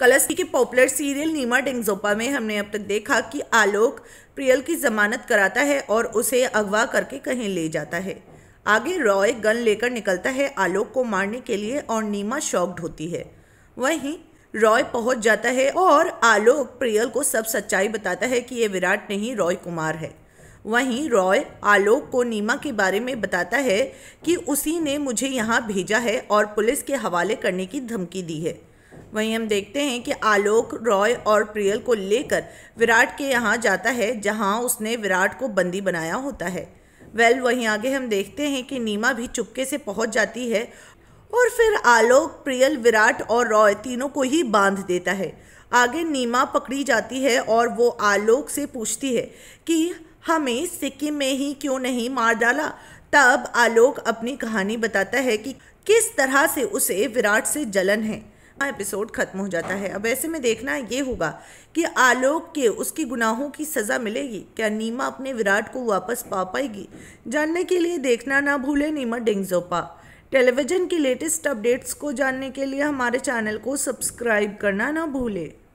colours के popular serial नीमा टेंगजोपा में हमने अब तक देखा कि आलोक प्रियल की जमानत कराता है और उसे अगवा करके कहीं ले जाता है आगे रॉय गन लेकर निकलता है आलोक को मारने के लिए और नीमा शॉक्ड होती है वहीं रॉय पहुंच जाता है और आलोक प्रियल को सब सच्चाई बताता है कि ये विराट नहीं रॉय कुमार है वहीं रॉय आलोक को नीमा के बारे में बताता है कि उसी ने मुझे यहाँ भेजा है और पुलिस के हवाले करने की धमकी दी है वहीं हम देखते हैं कि आलोक रॉय और प्रियल को लेकर विराट के यहाँ जाता है जहाँ उसने विराट को बंदी बनाया होता है वेल वहीं आगे हम देखते हैं कि नीमा भी चुपके से पहुँच जाती है और फिर आलोक प्रियल विराट और रॉय तीनों को ही बांध देता है आगे नीमा पकड़ी जाती है और वो आलोक से पूछती है कि हमें सिक्किम में ही क्यों नहीं मार डाला तब आलोक अपनी कहानी बताता है कि किस तरह से उसे विराट से जलन है एपिसोड ख़त्म हो जाता है अब ऐसे में देखना ये होगा कि आलोक के उसके गुनाहों की सज़ा मिलेगी क्या नीमा अपने विराट को वापस पा पाएगी जानने के लिए देखना ना भूलें नीमा डेंगजोपा टेलीविज़न की लेटेस्ट अपडेट्स को जानने के लिए हमारे चैनल को सब्सक्राइब करना ना भूलें